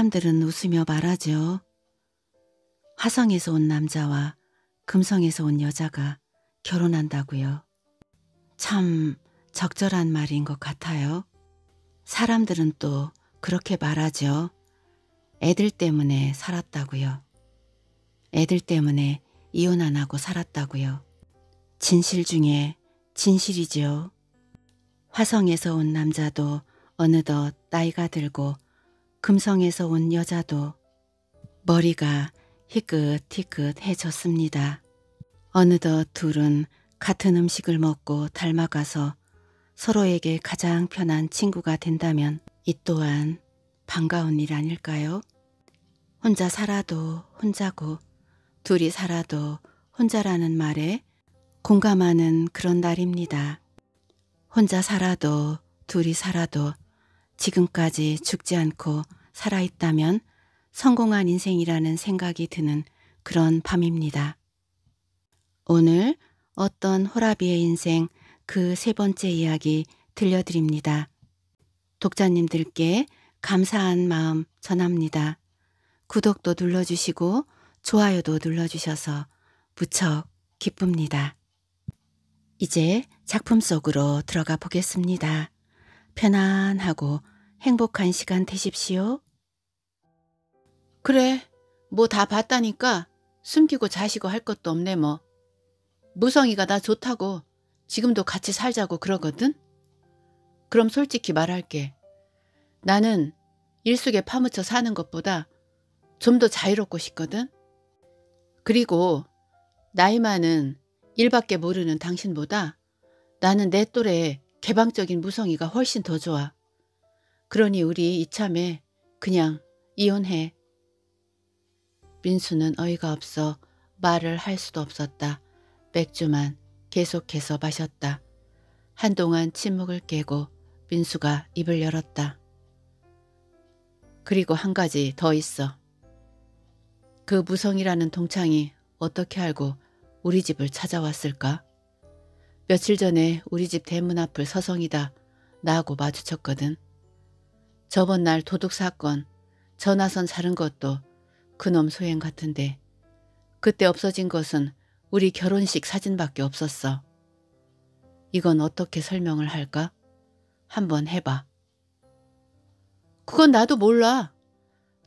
사람들은 웃으며 말하죠. 화성에서 온 남자와 금성에서 온 여자가 결혼한다고요. 참 적절한 말인 것 같아요. 사람들은 또 그렇게 말하죠. 애들 때문에 살았다고요. 애들 때문에 이혼 안 하고 살았다고요. 진실 중에 진실이지요. 화성에서 온 남자도 어느덧 나이가 들고 금성에서 온 여자도 머리가 희끗희끗해졌습니다. 어느덧 둘은 같은 음식을 먹고 닮아가서 서로에게 가장 편한 친구가 된다면 이 또한 반가운 일 아닐까요? 혼자 살아도 혼자고 둘이 살아도 혼자라는 말에 공감하는 그런 날입니다. 혼자 살아도 둘이 살아도 지금까지 죽지 않고 살아있다면 성공한 인생이라는 생각이 드는 그런 밤입니다. 오늘 어떤 호라비의 인생 그 세 번째 이야기 들려드립니다. 독자님들께 감사한 마음 전합니다. 구독도 눌러주시고 좋아요도 눌러주셔서 무척 기쁩니다. 이제 작품 속으로 들어가 보겠습니다. 편안하고 행복한 시간 되십시오. 그래, 뭐 다 봤다니까 숨기고 자시고 할 것도 없네 뭐. 무성이가 나 좋다고 지금도 같이 살자고 그러거든? 그럼 솔직히 말할게. 나는 일숙에 파묻혀 사는 것보다 좀 더 자유롭고 싶거든? 그리고 나이 많은 일밖에 모르는 당신보다 나는 내 또래의 개방적인 무성이가 훨씬 더 좋아. 그러니 우리 이참에 그냥 이혼해. 민수는 어이가 없어 말을 할 수도 없었다. 맥주만 계속해서 마셨다. 한동안 침묵을 깨고 민수가 입을 열었다. 그리고 한 가지 더 있어. 그 무성이라는 동창이 어떻게 알고 우리 집을 찾아왔을까? 며칠 전에 우리 집 대문 앞을 서성이다 나하고 마주쳤거든. 저번 날 도둑 사건, 전화선 자른 것도 그놈 소행 같은데 그때 없어진 것은 우리 결혼식 사진밖에 없었어. 이건 어떻게 설명을 할까? 한번 해봐. 그건 나도 몰라.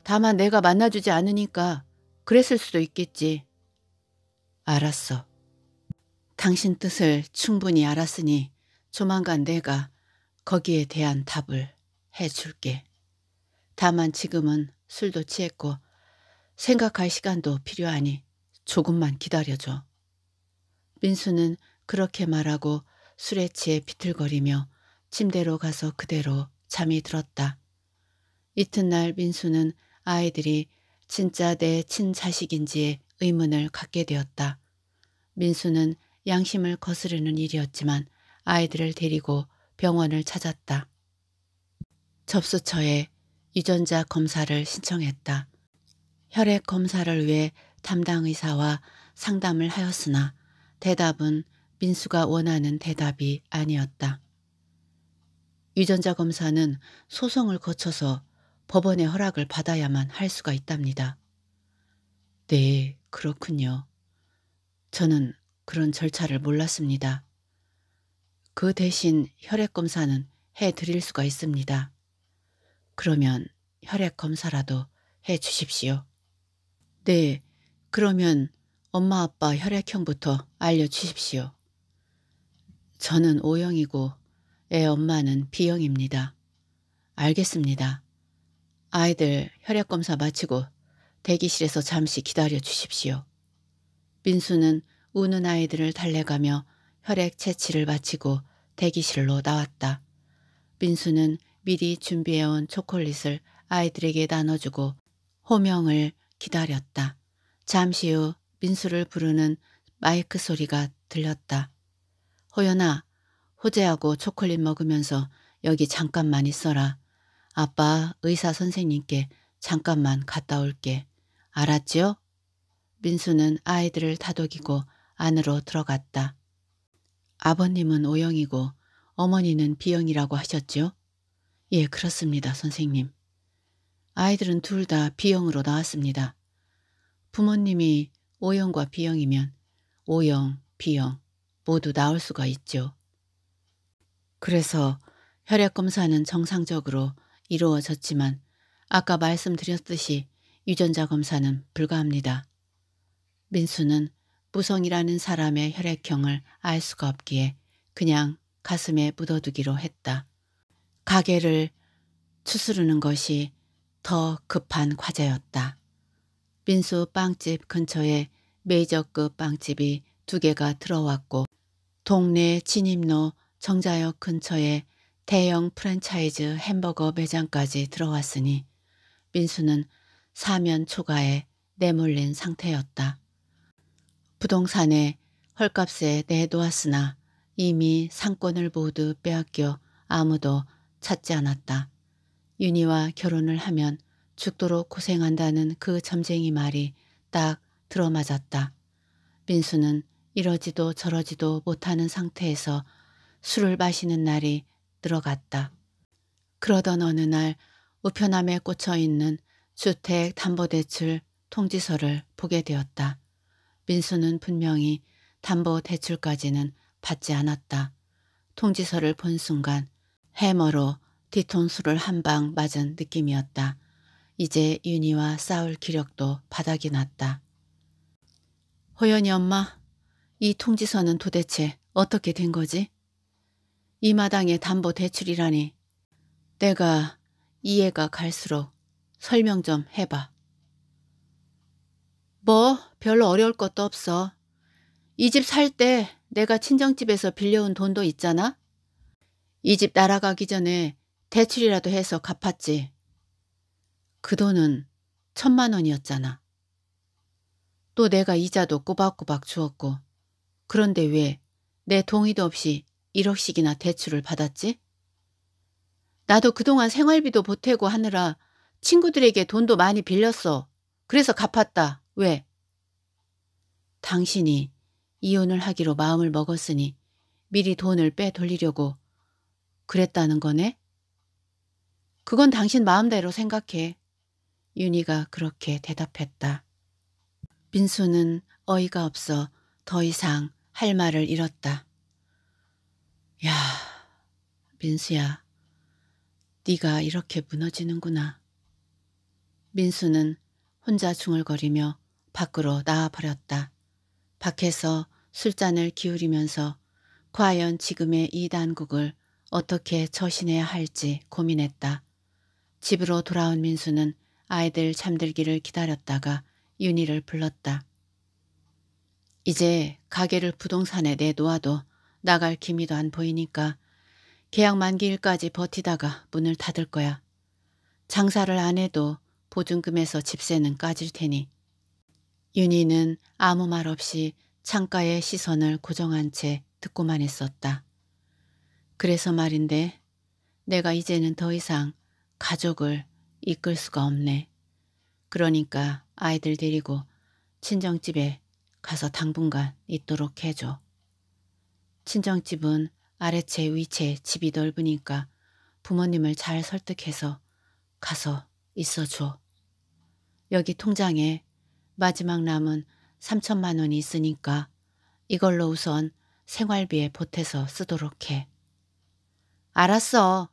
다만 내가 만나주지 않으니까 그랬을 수도 있겠지. 알았어. 당신 뜻을 충분히 알았으니 조만간 내가 거기에 대한 답을. 해줄게. 다만 지금은 술도 취했고 생각할 시간도 필요하니 조금만 기다려줘. 민수는 그렇게 말하고 술에 취해 비틀거리며 침대로 가서 그대로 잠이 들었다. 이튿날 민수는 아이들이 진짜 내 친자식인지에 의문을 갖게 되었다. 민수는 양심을 거스르는 일이었지만 아이들을 데리고 병원을 찾았다. 접수처에 유전자 검사를 신청했다. 혈액 검사를 위해 담당 의사와 상담을 하였으나 대답은 민수가 원하는 대답이 아니었다. 유전자 검사는 소송을 거쳐서 법원의 허락을 받아야만 할 수가 있답니다. 네, 그렇군요. 저는 그런 절차를 몰랐습니다. 그 대신 혈액 검사는 해 드릴 수가 있습니다. 그러면 혈액 검사라도 해 주십시오. 네, 그러면 엄마 아빠 혈액형부터 알려주십시오. 저는 O형이고 애 엄마는 B형입니다. 알겠습니다. 아이들 혈액검사 마치고 대기실에서 잠시 기다려 주십시오. 민수는 우는 아이들을 달래가며 혈액 채취를 마치고 대기실로 나왔다. 민수는 미리 준비해온 초콜릿을 아이들에게 나눠주고 호명을 기다렸다. 잠시 후 민수를 부르는 마이크 소리가 들렸다. 호연아, 호재하고 초콜릿 먹으면서 여기 잠깐만 있어라. 아빠 의사 선생님께 잠깐만 갔다 올게. 알았지요? 민수는 아이들을 다독이고 안으로 들어갔다. 아버님은 오영이고 어머니는 비영이라고 하셨지요? 예, 그렇습니다, 선생님. 아이들은 둘 다 B형으로 나왔습니다. 부모님이 O형과 B형이면 O형, B형 모두 나올 수가 있죠. 그래서 혈액검사는 정상적으로 이루어졌지만 아까 말씀드렸듯이 유전자 검사는 불가합니다. 민수는 무성이라는 사람의 혈액형을 알 수가 없기에 그냥 가슴에 묻어두기로 했다. 가게를 추스르는 것이 더 급한 과제였다. 민수 빵집 근처에 메이저급 빵집이 두 개가 들어왔고 동네 진입로 정자역 근처에 대형 프랜차이즈 햄버거 매장까지 들어왔으니 민수는 사면 초과에 내몰린 상태였다. 부동산에 헐값에 내놓았으나 이미 상권을 모두 빼앗겨 아무도 찾지 않았다. 윤희와 결혼을 하면 죽도록 고생한다는 그 점쟁이 말이 딱 들어맞았다. 민수는 이러지도 저러지도 못하는 상태에서 술을 마시는 날이 들어갔다. 그러던 어느 날 우편함에 꽂혀 있는 주택 담보대출 통지서를 보게 되었다. 민수는 분명히 담보대출까지는 받지 않았다. 통지서를 본 순간 해머로 뒤통수를 한 방 맞은 느낌이었다. 이제 윤희와 싸울 기력도 바닥이 났다. 호연이 엄마, 이 통지서는 도대체 어떻게 된 거지? 이 마당에 담보 대출이라니. 내가 이해가 갈수록 설명 좀 해봐. 뭐 별로 어려울 것도 없어. 이 집 살 때 내가 친정집에서 빌려온 돈도 있잖아. 이집 날아가기 전에 대출이라도 해서 갚았지. 그 돈은 천만 원이었잖아. 또 내가 이자도 꼬박꼬박 주었고 그런데 왜 내 동의도 없이 1억씩이나 대출을 받았지? 나도 그동안 생활비도 보태고 하느라 친구들에게 돈도 많이 빌렸어. 그래서 갚았다. 왜? 당신이 이혼을 하기로 마음을 먹었으니 미리 돈을 빼돌리려고 그랬다는 거네? 그건 당신 마음대로 생각해. 윤희가 그렇게 대답했다. 민수는 어이가 없어 더 이상 할 말을 잃었다. 야, 민수야. 네가 이렇게 무너지는구나. 민수는 혼자 중얼거리며 밖으로 나와버렸다. 밖에서 술잔을 기울이면서 과연 지금의 이 단국을 어떻게 처신해야 할지 고민했다. 집으로 돌아온 민수는 아이들 잠들기를 기다렸다가 윤희를 불렀다. 이제 가게를 부동산에 내놓아도 나갈 기미도 안 보이니까 계약 만기일까지 버티다가 문을 닫을 거야. 장사를 안 해도 보증금에서 집세는 까질 테니. 윤희는 아무 말 없이 창가에 시선을 고정한 채 듣고만 했었다 그래서 말인데 내가 이제는 더 이상 가족을 이끌 수가 없네. 그러니까 아이들 데리고 친정집에 가서 당분간 있도록 해줘. 친정집은 아래채 위채 집이 넓으니까 부모님을 잘 설득해서 가서 있어줘. 여기 통장에 마지막 남은 3천만 원이 있으니까 이걸로 우선 생활비에 보태서 쓰도록 해. 알았어.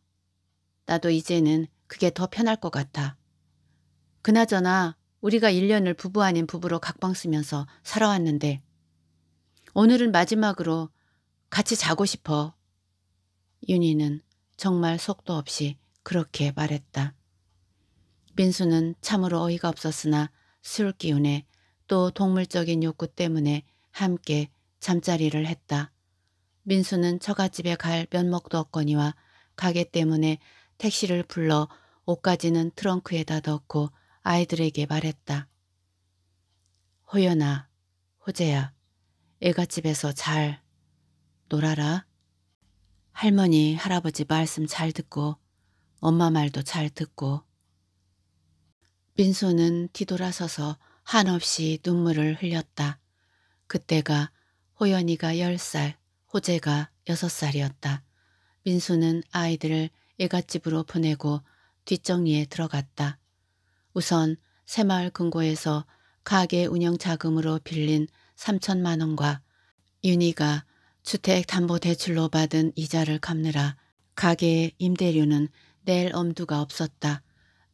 나도 이제는 그게 더 편할 것 같아. 그나저나 우리가 1년을 부부 아닌 부부로 각방 쓰면서 살아왔는데 오늘은 마지막으로 같이 자고 싶어. 윤희는 정말 속도 없이 그렇게 말했다. 민수는 참으로 어이가 없었으나 술 기운에 또 동물적인 욕구 때문에 함께 잠자리를 했다. 민수는 처갓집에 갈 면목도 없거니와 가게 때문에 택시를 불러 옷까지는 트렁크에다 넣고 아이들에게 말했다. 호연아, 호재야, 애가 집에서 잘 놀아라. 할머니, 할아버지 말씀 잘 듣고 엄마 말도 잘 듣고 민수는 뒤돌아서서 한없이 눈물을 흘렸다. 그때가 호연이가 10살, 호재가 여섯 살이었다. 민수는 아이들을 애갓집으로 보내고 뒷정리에 들어갔다. 우선 새마을 금고에서 가게 운영 자금으로 빌린 3천만 원과 윤희가 주택담보대출로 받은 이자를 갚느라 가게의 임대료는 낼 엄두가 없었다.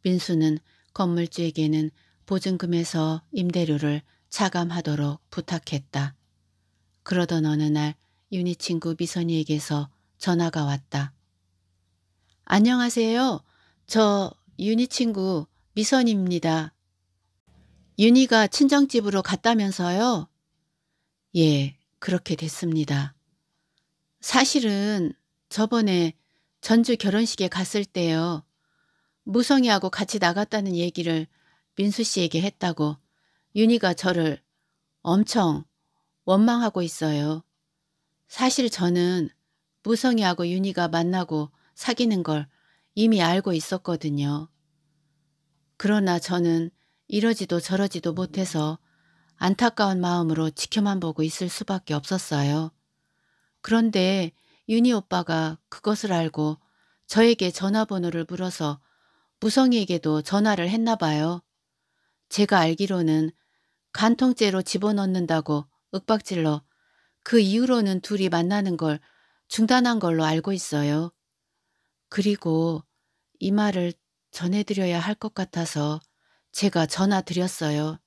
민수는 건물주에게는 보증금에서 임대료를 차감하도록 부탁했다. 그러던 어느 날 유니 친구 미선이에게서 전화가 왔다. 안녕하세요. 저 유니 친구 미선입니다. 유니가 친정집으로 갔다면서요? 예, 그렇게 됐습니다. 사실은 저번에 전주 결혼식에 갔을 때요. 무성이하고 같이 나갔다는 얘기를 민수 씨에게 했다고 윤희가 저를 엄청 원망하고 있어요. 사실 저는 무성이하고 윤희가 만나고 사귀는 걸 이미 알고 있었거든요. 그러나 저는 이러지도 저러지도 못해서 안타까운 마음으로 지켜만 보고 있을 수밖에 없었어요. 그런데 윤희 오빠가 그것을 알고 저에게 전화번호를 물어서 무성이에게도 전화를 했나 봐요. 제가 알기로는 간통죄로 집어넣는다고 윽박질러 그 이후로는 둘이 만나는 걸 중단한 걸로 알고 있어요. 그리고 이 말을 전해드려야 할 것 같아서 제가 전화 드렸어요.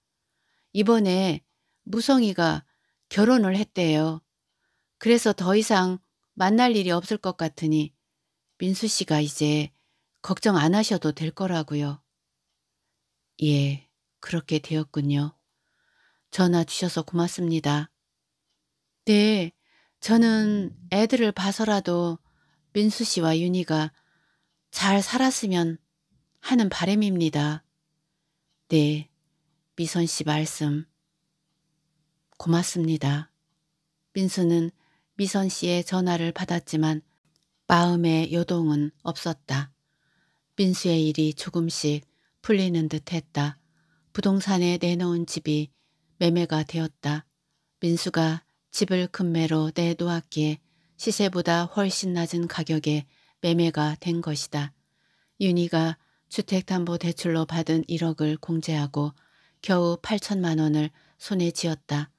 이번에 무성이가 결혼을 했대요. 그래서 더 이상 만날 일이 없을 것 같으니 민수 씨가 이제 걱정 안 하셔도 될 거라고요. 예, 그렇게 되었군요. 전화 주셔서 고맙습니다. 네. 저는 애들을 봐서라도 민수 씨와 윤희가 잘 살았으면 하는 바램입니다. 네. 미선 씨 말씀. 고맙습니다. 민수는 미선 씨의 전화를 받았지만 마음의 요동은 없었다. 민수의 일이 조금씩 풀리는 듯 했다. 부동산에 내놓은 집이 매매가 되었다. 민수가 집을 금매로 내놓았기에 시세보다 훨씬 낮은 가격에 매매가 된 것이다. 윤희가 주택담보대출로 받은 1억을 공제하고 겨우 8천만 원을 손에 쥐었다.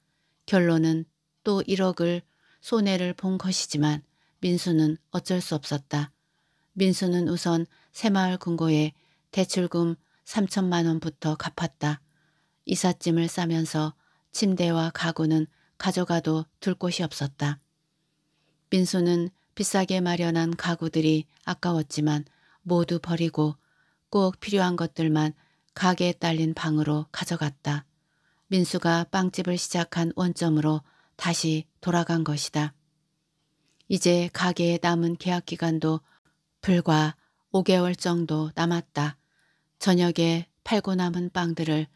결론은 또 1억을 손해를 본 것이지만 민수는 어쩔 수 없었다. 민수는 우선 새마을 금고에 대출금 3천만 원부터 갚았다. 이삿짐을 싸면서 침대와 가구는 가져가도 둘 곳이 없었다. 민수는 비싸게 마련한 가구들이 아까웠지만 모두 버리고 꼭 필요한 것들만 가게에 딸린 방으로 가져갔다. 민수가 빵집을 시작한 원점으로 다시 돌아간 것이다. 이제 가게에 남은 계약 기간도 불과 5개월 정도 남았다. 저녁에 팔고 남은 빵들을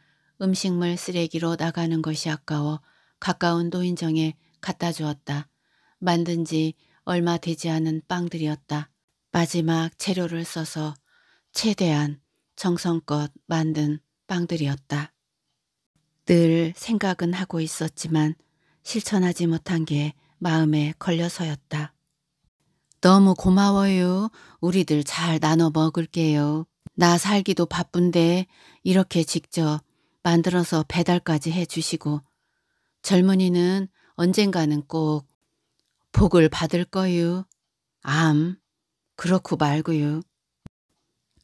음식물 쓰레기로 나가는 것이 아까워 가까운 노인정에 갖다 주었다. 만든 지 얼마 되지 않은 빵들이었다. 마지막 재료를 써서 최대한 정성껏 만든 빵들이었다. 늘 생각은 하고 있었지만 실천하지 못한 게 마음에 걸려서였다. 너무 고마워요. 우리들 잘 나눠 먹을게요. 나 살기도 바쁜데 이렇게 직접 만들어서 배달까지 해주시고 젊은이는 언젠가는 꼭 복을 받을 거유. 암, 그렇고 말고요.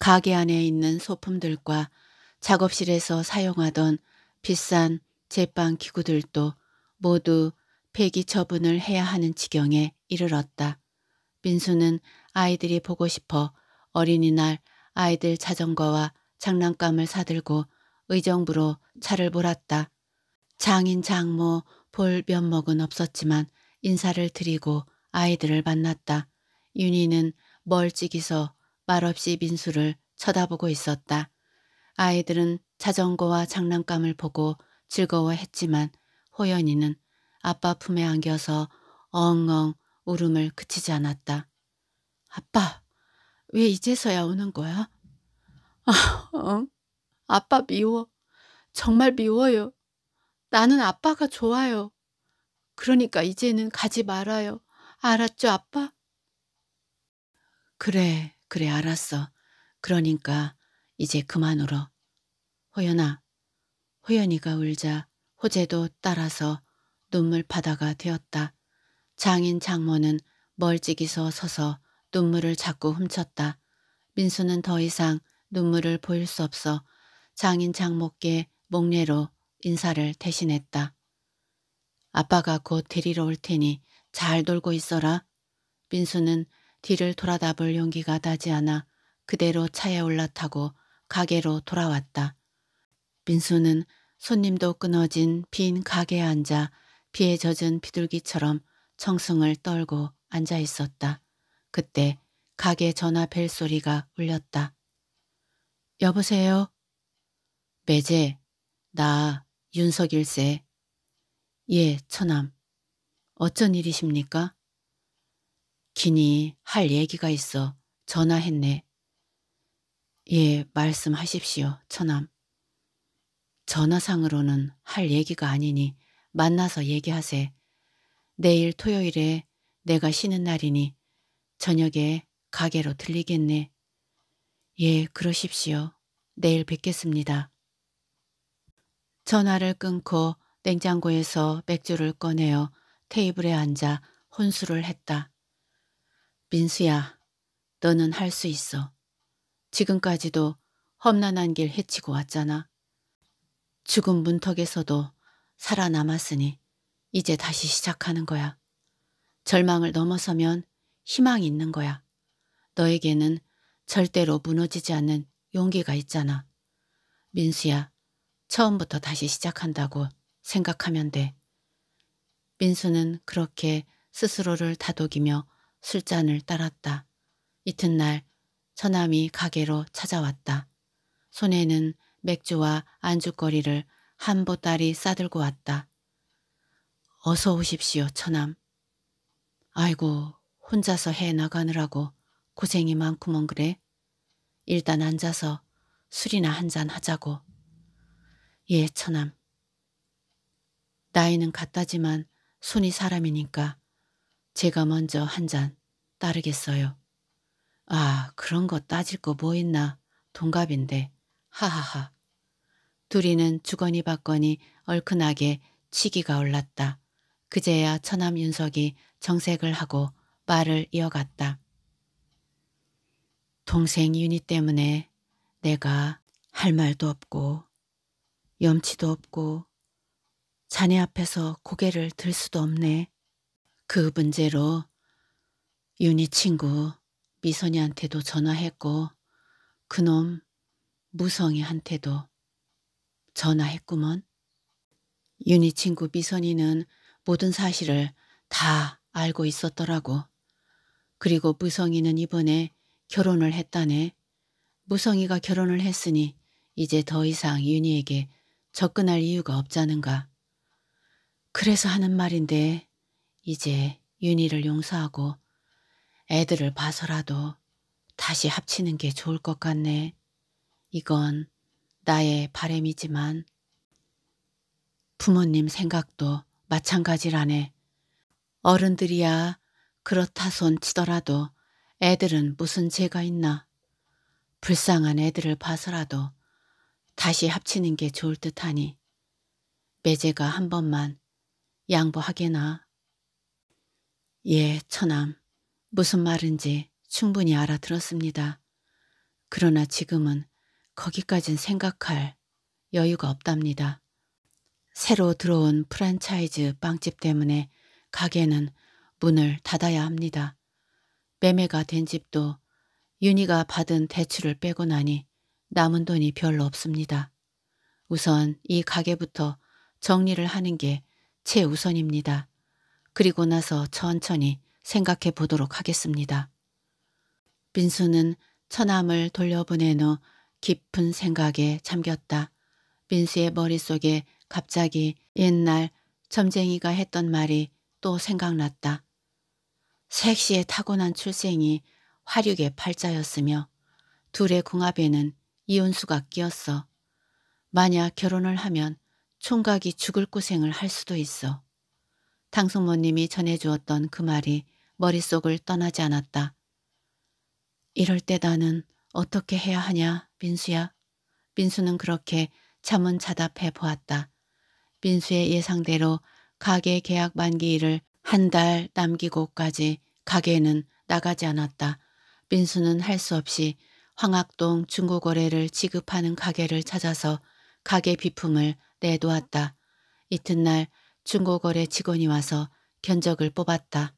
가게 안에 있는 소품들과 작업실에서 사용하던 비싼 제빵 기구들도 모두 폐기 처분을 해야 하는 지경에 이르렀다. 민수는 아이들이 보고 싶어 어린이날 아이들 자전거와 장난감을 사들고 의정부로 차를 몰았다. 장인 장모 볼 면목은 없었지만 인사를 드리고 아이들을 만났다. 윤희는 멀찍이서 말없이 민수를 쳐다보고 있었다. 아이들은 자전거와 장난감을 보고 즐거워했지만 호연이는 아빠 품에 안겨서 엉엉 울음을 그치지 않았다. 아빠, 왜 이제서야 우는 거야? 아, 응. 어? 아빠 미워. 정말 미워요. 나는 아빠가 좋아요. 그러니까 이제는 가지 말아요. 알았죠, 아빠? 그래, 그래, 알았어. 그러니까 이제 그만 울어. 호연아, 호연이가 울자 호재도 따라서 눈물 바다가 되었다. 장인 장모는 멀찍이서 서서 눈물을 자꾸 훔쳤다. 민수는 더 이상 눈물을 보일 수 없어 장인 장모께 목례로 인사를 대신했다. 아빠가 곧 데리러 올 테니 잘 돌고 있어라. 민수는 뒤를 돌아다 볼 용기가 나지 않아 그대로 차에 올라타고 가게로 돌아왔다. 민수는 손님도 끊어진 빈 가게에 앉아 비에 젖은 비둘기처럼 청승을 떨고 앉아 있었다. 그때 가게 전화 벨 소리가 울렸다. 여보세요? 매제, 나 윤석일세. 예, 처남. 어쩐 일이십니까? 기니 할 얘기가 있어 전화했네. 예, 말씀하십시오, 처남. 전화상으로는 할 얘기가 아니니 만나서 얘기하세. 내일 토요일에 내가 쉬는 날이니 저녁에 가게로 들리겠네. 예, 그러십시오. 내일 뵙겠습니다. 전화를 끊고 냉장고에서 맥주를 꺼내어 테이블에 앉아 혼수를 했다. 민수야, 너는 할 수 있어. 지금까지도 험난한 길 헤치고 왔잖아. 죽은 문턱에서도 살아남았으니 이제 다시 시작하는 거야. 절망을 넘어서면 희망이 있는 거야. 너에게는 절대로 무너지지 않는 용기가 있잖아. 민수야, 처음부터 다시 시작한다고 생각하면 돼. 민수는 그렇게 스스로를 다독이며 술잔을 따랐다. 이튿날 처남이 가게로 찾아왔다. 손에는 맥주와 안주거리를 한 보따리 싸들고 왔다. 어서 오십시오, 처남. 아이고, 혼자서 해 나가느라고 고생이 많구먼 그래. 일단 앉아서 술이나 한 잔 하자고. 예, 처남. 나이는 같다지만 손이 사람이니까 제가 먼저 한 잔 따르겠어요. 아, 그런 거 따질 거 뭐 있나. 동갑인데. 하하하. 둘이는 주거니 받거니 얼큰하게 치기가 올랐다. 그제야 처남 윤석이 정색을 하고 말을 이어갔다. 동생 윤희 때문에 내가 할 말도 없고 염치도 없고 자네 앞에서 고개를 들 수도 없네. 그 문제로 윤희 친구 미선이한테도 전화했고 그놈 무성이한테도 전화했구먼. 윤희 친구 미선이는 모든 사실을 다 알고 있었더라고. 그리고 무성이는 이번에 결혼을 했다네. 무성이가 결혼을 했으니 이제 더 이상 윤희에게 접근할 이유가 없잖은가. 그래서 하는 말인데 이제 윤희를 용서하고 애들을 봐서라도 다시 합치는 게 좋을 것 같네. 이건 나의 바램이지만 부모님 생각도 마찬가지라네. 어른들이야 그렇다손 치더라도 애들은 무슨 죄가 있나. 불쌍한 애들을 봐서라도 다시 합치는 게 좋을 듯하니 매제가 한 번만 양보하게나. 예, 처남. 무슨 말인지 충분히 알아들었습니다. 그러나 지금은 거기까진 생각할 여유가 없답니다. 새로 들어온 프랜차이즈 빵집 때문에 가게는 문을 닫아야 합니다. 매매가 된 집도 윤희가 받은 대출을 빼고 나니 남은 돈이 별로 없습니다. 우선 이 가게부터 정리를 하는 게최 우선입니다. 그리고 나서 천천히 생각해 보도록 하겠습니다. 민수는 처남을 돌려보낸 후 깊은 생각에 잠겼다. 민수의 머릿속에 갑자기 옛날 점쟁이가 했던 말이 또 생각났다. 색시에 타고난 출생이 화륙의 팔자였으며 둘의 궁합에는 이혼수가 끼었어. 만약 결혼을 하면 총각이 죽을 고생을 할 수도 있어. 당숙모님이 전해주었던 그 말이 머릿속을 떠나지 않았다. 이럴 때 나는 어떻게 해야 하냐, 민수야? 민수는 그렇게 잠은 자답해 보았다. 민수의 예상대로 가게 계약 만기일을 한 달 남기고까지 가게는 나가지 않았다. 민수는 할 수 없이 황학동 중고거래를 지급하는 가게를 찾아서 가게 비품을 내놓았다. 이튿날 중고거래 직원이 와서 견적을 뽑았다.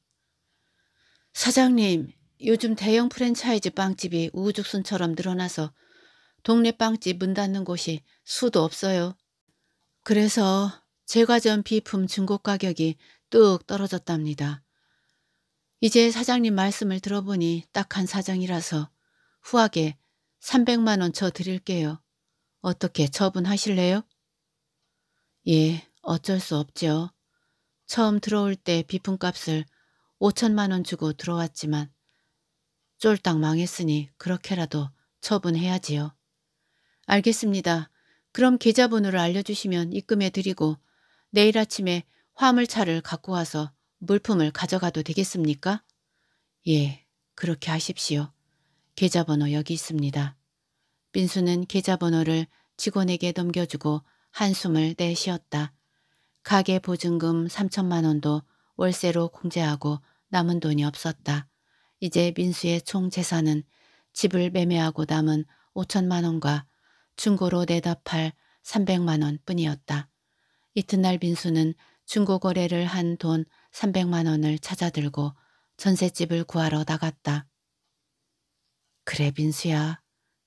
사장님, 요즘 대형 프랜차이즈 빵집이 우후죽순처럼 늘어나서 동네 빵집 문 닫는 곳이 수도 없어요. 그래서 제과점 비품 중고 가격이 뚝 떨어졌답니다. 이제 사장님 말씀을 들어보니 딱한 사정이라서 후하게 300만 원쳐 드릴게요. 어떻게 처분하실래요? 예, 어쩔 수 없죠. 처음 들어올 때 비품값을 5천만 원 주고 들어왔지만 쫄딱 망했으니 그렇게라도 처분해야지요. 알겠습니다. 그럼 계좌번호를 알려주시면 입금해드리고 내일 아침에 화물차를 갖고 와서 물품을 가져가도 되겠습니까? 예, 그렇게 하십시오. 계좌번호 여기 있습니다. 빈수는 계좌번호를 직원에게 넘겨주고 한숨을 내쉬었다. 가게 보증금 3천만 원도 월세로 공제하고 남은 돈이 없었다. 이제 민수의 총 재산은 집을 매매하고 남은 5천만 원과 중고로 내다 팔 300만 원 뿐이었다. 이튿날 민수는 중고 거래를 한 돈 300만 원을 찾아들고 전셋집을 구하러 나갔다. 그래 민수야.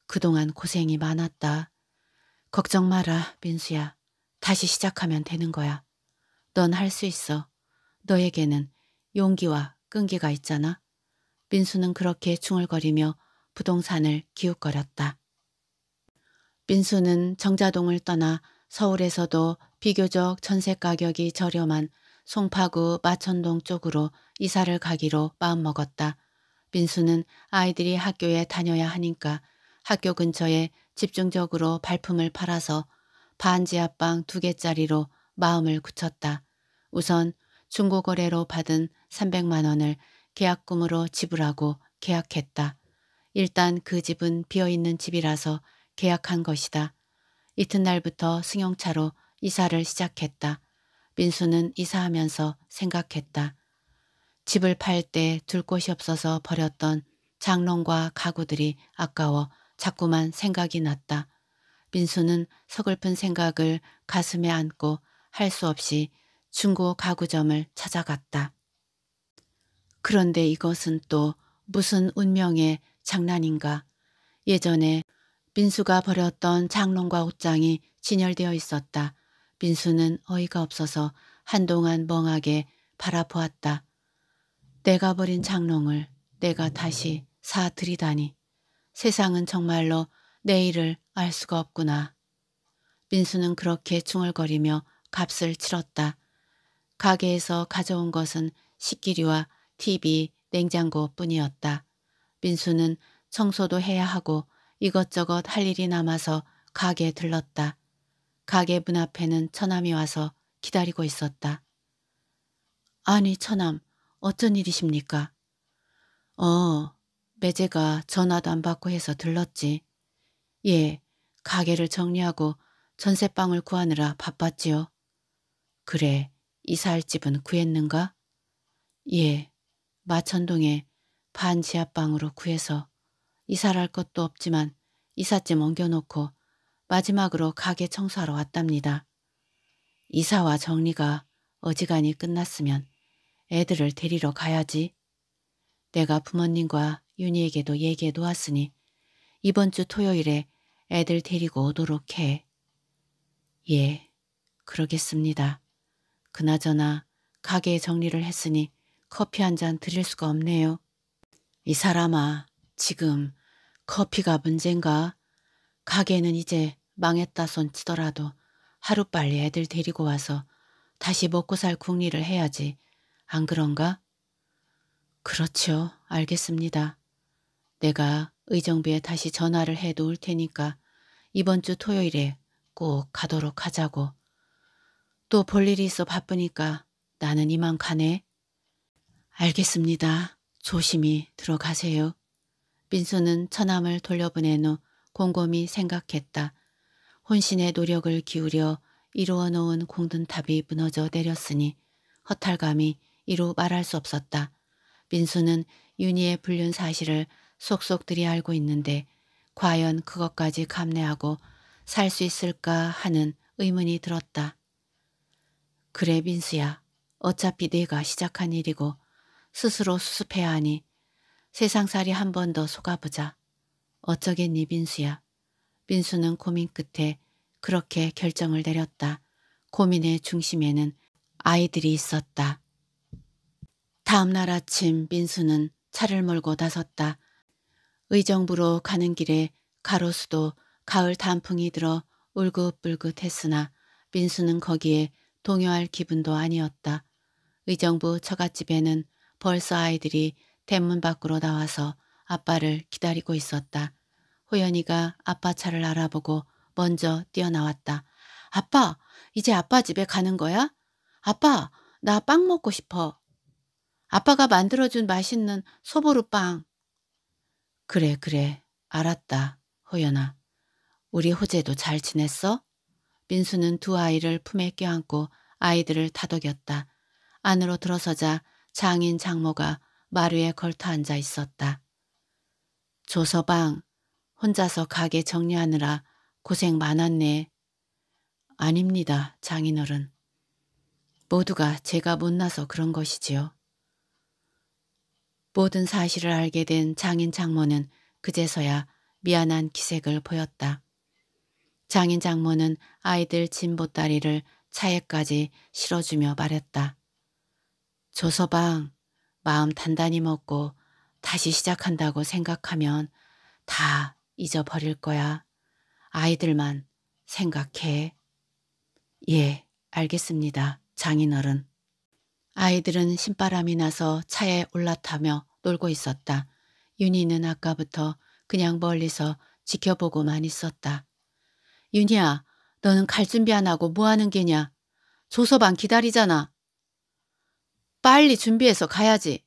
그동안 고생이 많았다. 걱정 마라 민수야. 다시 시작하면 되는 거야. 넌 할 수 있어. 너에게는 용기와 끈기가 있잖아. 민수는 그렇게 중얼거리며 부동산을 기웃거렸다. 민수는 정자동을 떠나 서울에서도 비교적 전세 가격이 저렴한 송파구 마천동 쪽으로 이사를 가기로 마음먹었다. 민수는 아이들이 학교에 다녀야 하니까 학교 근처에 집중적으로 발품을 팔아서 반지 하빵두 개짜리로 마음을 굳혔다. 우선 중고거래로 받은 300만 원을 계약금으로 지불하고 계약했다. 일단 그 집은 비어있는 집이라서 계약한 것이다. 이튿날부터 승용차로 이사를 시작했다. 민수는 이사하면서 생각했다. 집을 팔 때 둘 곳이 없어서 버렸던 장롱과 가구들이 아까워 자꾸만 생각이 났다. 민수는 서글픈 생각을 가슴에 안고 할 수 없이 중고 가구점을 찾아갔다. 그런데 이것은 또 무슨 운명의 장난인가. 예전에 민수가 버렸던 장롱과 옷장이 진열되어 있었다. 민수는 어이가 없어서 한동안 멍하게 바라보았다. 내가 버린 장롱을 내가 다시 사들이다니 세상은 정말로 내일을 알 수가 없구나. 민수는 그렇게 중얼거리며 값을 치렀다. 가게에서 가져온 것은 식기류와 TV, 냉장고 뿐이었다. 민수는 청소도 해야 하고 이것저것 할 일이 남아서 가게에 들렀다. 가게 문 앞에는 처남이 와서 기다리고 있었다. 아니 처남, 어쩐 일이십니까? 어, 매제가 전화도 안 받고 해서 들렀지. 예, 가게를 정리하고 전세방을 구하느라 바빴지요. 그래, 이사할 집은 구했는가? 예, 마천동에 반지하방으로 구해서 이사할 것도 없지만 이삿짐 옮겨놓고 마지막으로 가게 청소하러 왔답니다. 이사와 정리가 어지간히 끝났으면 애들을 데리러 가야지. 내가 부모님과 윤희에게도 얘기해 놓았으니 이번 주 토요일에 애들 데리고 오도록 해. 예, 그러겠습니다. 그나저나 가게 정리를 했으니 커피 한 잔 드릴 수가 없네요. 이 사람아, 지금 커피가 문젠가? 가게는 이제 망했다 손 치더라도 하루빨리 애들 데리고 와서 다시 먹고 살 궁리를 해야지 안 그런가? 그렇죠. 알겠습니다. 내가 의정부에 다시 전화를 해 놓을 테니까 이번 주 토요일에 꼭 가도록 하자고. 또 볼 일이 있어 바쁘니까 나는 이만 가네. 알겠습니다. 조심히 들어가세요. 민수는 처남을 돌려보낸 후 곰곰이 생각했다. 혼신의 노력을 기울여 이루어 놓은 공든탑이 무너져 내렸으니 허탈감이 이루 말할 수 없었다. 민수는 윤희의 불륜 사실을 속속들이 알고 있는데 과연 그것까지 감내하고 살 수 있을까 하는 의문이 들었다. 그래 민수야 어차피 네가 시작한 일이고 스스로 수습해야 하니 세상살이 한 번 더 속아보자. 어쩌겠니 민수야. 민수는 고민 끝에 그렇게 결정을 내렸다. 고민의 중심에는 아이들이 있었다. 다음날 아침 민수는 차를 몰고 나섰다. 의정부로 가는 길에 가로수도 가을 단풍이 들어 울긋불긋했으나 민수는 거기에 동요할 기분도 아니었다. 의정부 처갓집에는 벌써 아이들이 대문 밖으로 나와서 아빠를 기다리고 있었다. 호연이가 아빠 차를 알아보고 먼저 뛰어나왔다. 아빠, 이제 아빠 집에 가는 거야? 아빠, 나 빵 먹고 싶어. 아빠가 만들어준 맛있는 소보루빵. 그래 그래 알았다 호연아. 우리 호재도 잘 지냈어? 민수는 두 아이를 품에 껴안고 아이들을 다독였다. 안으로 들어서자 장인 장모가 마루에 걸터 앉아 있었다. 조서방, 혼자서 가게 정리하느라 고생 많았네. 아닙니다, 장인어른. 모두가 제가 못나서 그런 것이지요. 모든 사실을 알게 된 장인 장모는 그제서야 미안한 기색을 보였다. 장인 장모는 아이들 진보따리를 차에까지 실어주며 말했다. 조서방, 마음 단단히 먹고 다시 시작한다고 생각하면 다 잊어버릴 거야. 아이들만 생각해. 예, 알겠습니다. 장인어른. 아이들은 신바람이 나서 차에 올라타며 놀고 있었다. 윤희는 아까부터 그냥 멀리서 지켜보고만 있었다. 윤희야, 너는 갈 준비 안 하고 뭐 하는 게냐? 조서방 기다리잖아. 빨리 준비해서 가야지.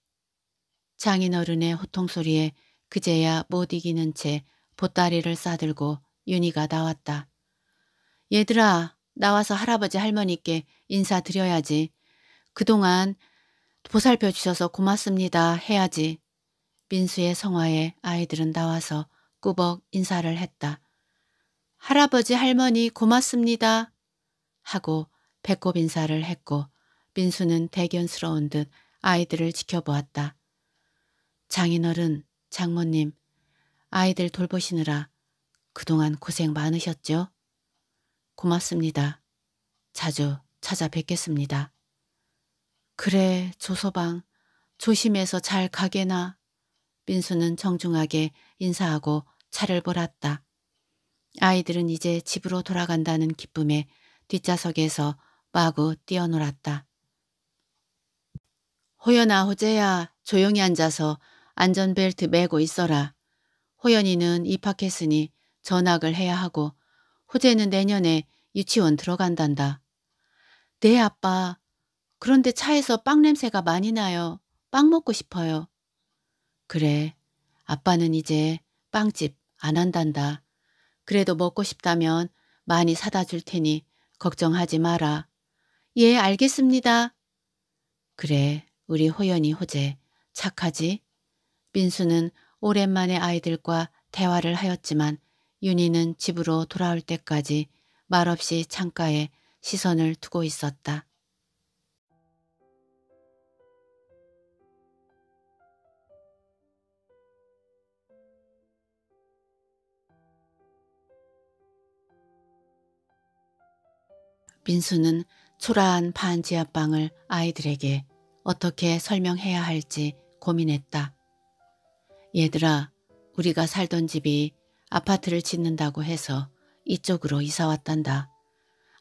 장인어른의 호통소리에 그제야 못 이기는 채 보따리를 싸들고 윤희가 나왔다. 얘들아, 나와서 할아버지 할머니께 인사드려야지. 그동안 보살펴 주셔서 고맙습니다 해야지. 민수의 성화에 아이들은 나와서 꾸벅 인사를 했다. 할아버지 할머니 고맙습니다 하고 배꼽 인사를 했고 민수는 대견스러운 듯 아이들을 지켜보았다. 장인어른, 장모님, 아이들 돌보시느라 그동안 고생 많으셨죠? 고맙습니다. 자주 찾아뵙겠습니다. 그래, 조서방. 조심해서 잘 가게나. 민수는 정중하게 인사하고 차를 몰았다. 아이들은 이제 집으로 돌아간다는 기쁨에 뒷좌석에서 마구 뛰어놀았다. 호연아, 호재야, 조용히 앉아서 안전벨트 매고 있어라. 호연이는 입학했으니 전학을 해야 하고 호재는 내년에 유치원 들어간단다. 네, 아빠. 그런데 차에서 빵 냄새가 많이 나요. 빵 먹고 싶어요. 그래. 아빠는 이제 빵집 안 한단다. 그래도 먹고 싶다면 많이 사다 줄 테니 걱정하지 마라. 예, 알겠습니다. 그래, 우리 호연이 호재 착하지? 민수는 오랜만에 아이들과 대화를 하였지만 윤희는 집으로 돌아올 때까지 말없이 창가에 시선을 두고 있었다. 민수는 초라한 반지 앞방을 아이들에게 어떻게 설명해야 할지 고민했다. 얘들아, 우리가 살던 집이 아파트를 짓는다고 해서 이쪽으로 이사 왔단다.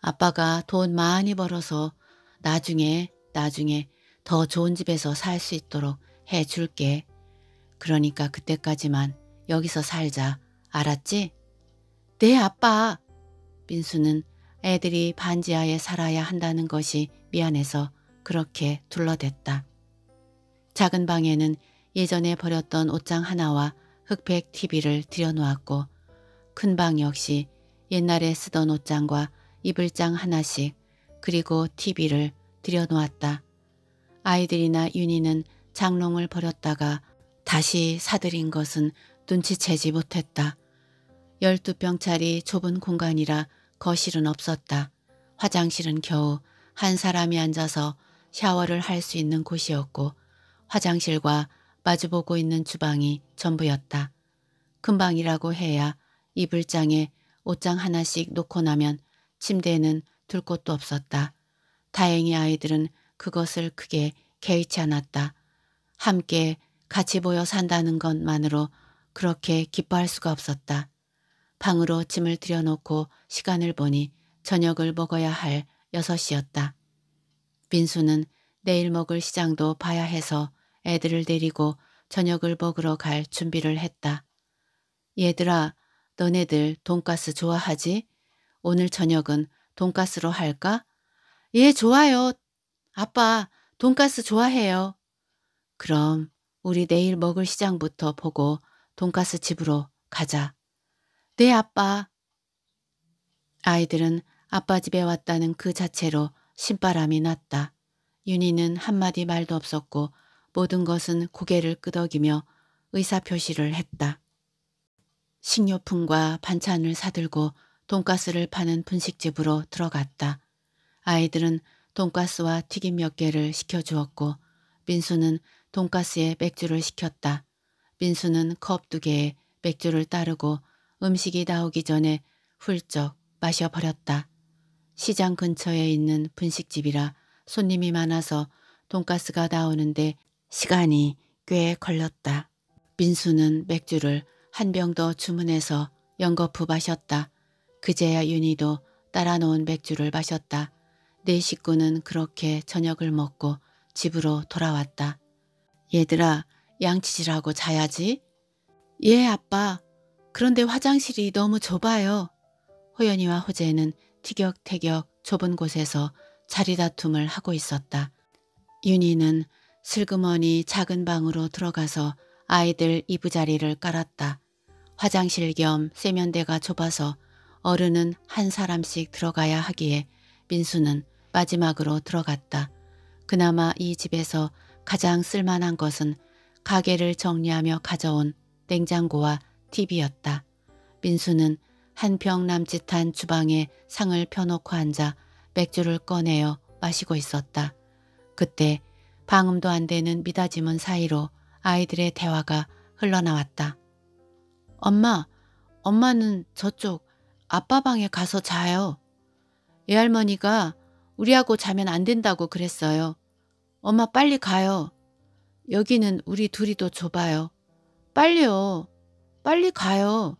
아빠가 돈 많이 벌어서 나중에 나중에 더 좋은 집에서 살 수 있도록 해줄게. 그러니까 그때까지만 여기서 살자. 알았지? 네 아빠. 민수는 애들이 반지하에 살아야 한다는 것이 미안해서 그렇게 둘러댔다. 작은 방에는 예전에 버렸던 옷장 하나와 흑백 TV를 들여놓았고 큰 방 역시 옛날에 쓰던 옷장과 이불장 하나씩 그리고 TV를 들여놓았다. 아이들이나 윤희는 장롱을 버렸다가 다시 사들인 것은 눈치채지 못했다. 12병짜리 좁은 공간이라 거실은 없었다. 화장실은 겨우 한 사람이 앉아서 샤워를 할 수 있는 곳이었고 화장실과 마주보고 있는 주방이 전부였다. 금방이라고 해야 이불장에 옷장 하나씩 놓고 나면 침대에는 둘 곳도 없었다. 다행히 아이들은 그것을 크게 개의치 않았다. 함께 같이 모여 산다는 것만으로 그렇게 기뻐할 수가 없었다. 방으로 짐을 들여놓고 시간을 보니 저녁을 먹어야 할 6시였다. 민수는 내일 먹을 시장도 봐야 해서 애들을 데리고 저녁을 먹으러 갈 준비를 했다. 얘들아, 너네들 돈가스 좋아하지? 오늘 저녁은 돈가스로 할까? 예, 좋아요. 아빠, 돈가스 좋아해요. 그럼 우리 내일 먹을 시장부터 보고 돈가스 집으로 가자. 네, 아빠. 아이들은 아빠 집에 왔다는 그 자체로 신바람이 났다. 윤희는 한마디 말도 없었고 모든 것은 고개를 끄덕이며 의사표시를 했다. 식료품과 반찬을 사들고 돈가스를 파는 분식집으로 들어갔다. 아이들은 돈가스와 튀김 몇 개를 시켜주었고 민수는 돈가스에 맥주를 시켰다. 민수는 컵 두 개에 맥주를 따르고 음식이 나오기 전에 훌쩍 마셔버렸다. 시장 근처에 있는 분식집이라 손님이 많아서 돈가스가 나오는데 시간이 꽤 걸렸다. 민수는 맥주를 한 병 더 주문해서 연거푸 마셨다. 그제야 윤희도 따라 놓은 맥주를 마셨다. 네 식구는 그렇게 저녁을 먹고 집으로 돌아왔다. 얘들아 양치질하고 자야지. 예 아빠 그런데 화장실이 너무 좁아요. 호연이와 호재는 티격태격 좁은 곳에서 자리 다툼을 하고 있었다. 윤희는 슬그머니 작은 방으로 들어가서 아이들 이부자리를 깔았다. 화장실 겸 세면대가 좁아서 어른은 한 사람씩 들어가야 하기에 민수는 마지막으로 들어갔다. 그나마 이 집에서 가장 쓸만한 것은 가게를 정리하며 가져온 냉장고와 TV였다. 민수는 한 병 남짓한 주방에 상을 펴놓고 앉아 맥주를 꺼내어 마시고 있었다. 그때 방음도 안 되는 미다짐은 사이로 아이들의 대화가 흘러나왔다. 엄마, 엄마는 저쪽 아빠 방에 가서 자요. 외할머니가 우리하고 자면 안 된다고 그랬어요. 엄마 빨리 가요. 여기는 우리 둘이도 좁아요. 빨리요. 빨리 가요.